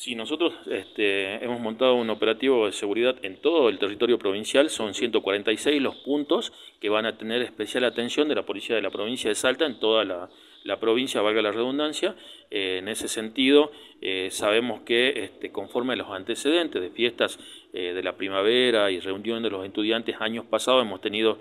Sí, nosotros este, hemos montado un operativo de seguridad en todo el territorio provincial, son 146 los puntos que van a tener especial atención de la Policía de la Provincia de Salta en toda la la provincia, valga la redundancia. Eh, en ese sentido, eh, sabemos que este, conforme a los antecedentes de fiestas eh, de la primavera y reunión de los estudiantes años pasados, hemos tenido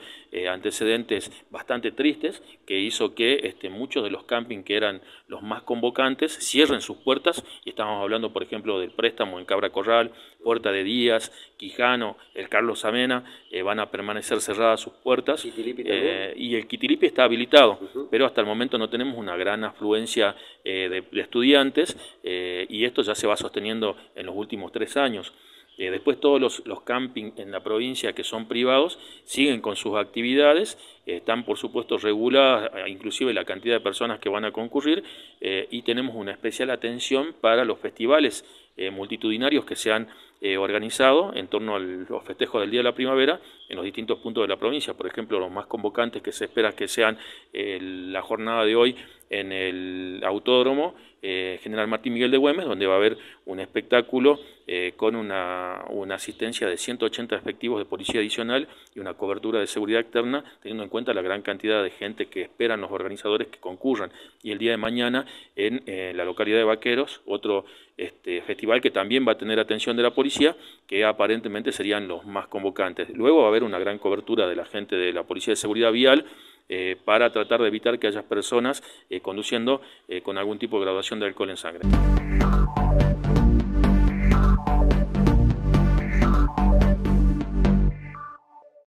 antecedentes bastante tristes que hizo que este, muchos de los campings que eran los más convocantes cierren sus puertas. Y estamos hablando, por ejemplo, del préstamo en Cabra Corral, Puerta de Díaz, Quijano, el Carlos Amena, van a permanecer cerradas sus puertas. y el Quitilipi está habilitado pero hasta el momento no tenemos una gran afluencia eh, de, estudiantes eh, y esto ya se va sosteniendo en los últimos tres años. Eh, después todos los, campings en la provincia que son privados siguen con sus actividades, están por supuesto reguladas inclusive la cantidad de personas que van a concurrir y tenemos una especial atención para los festivales multitudinarios que se han organizado en torno a los festejos del Día de la Primavera los distintos puntos de la provincia. Por ejemplo, los más convocantes que se espera que sean eh, la jornada de hoy en el Autódromo eh, General Martín Miguel de Güemes, donde va a haber un espectáculo eh, con una, asistencia de 180 efectivos de policía adicional y una cobertura de seguridad externa, teniendo en cuenta la gran cantidad de gente que esperan los organizadores que concurran. Y el día de mañana en la localidad de Vaqueros, otro este, festival que también va a tener atención de la policía, que aparentemente serían los más convocantes. Luego va a haber una gran cobertura de la gente de la Policía de Seguridad Vial eh, para tratar de evitar que haya personas eh, conduciendo eh, con algún tipo de graduación de alcohol en sangre.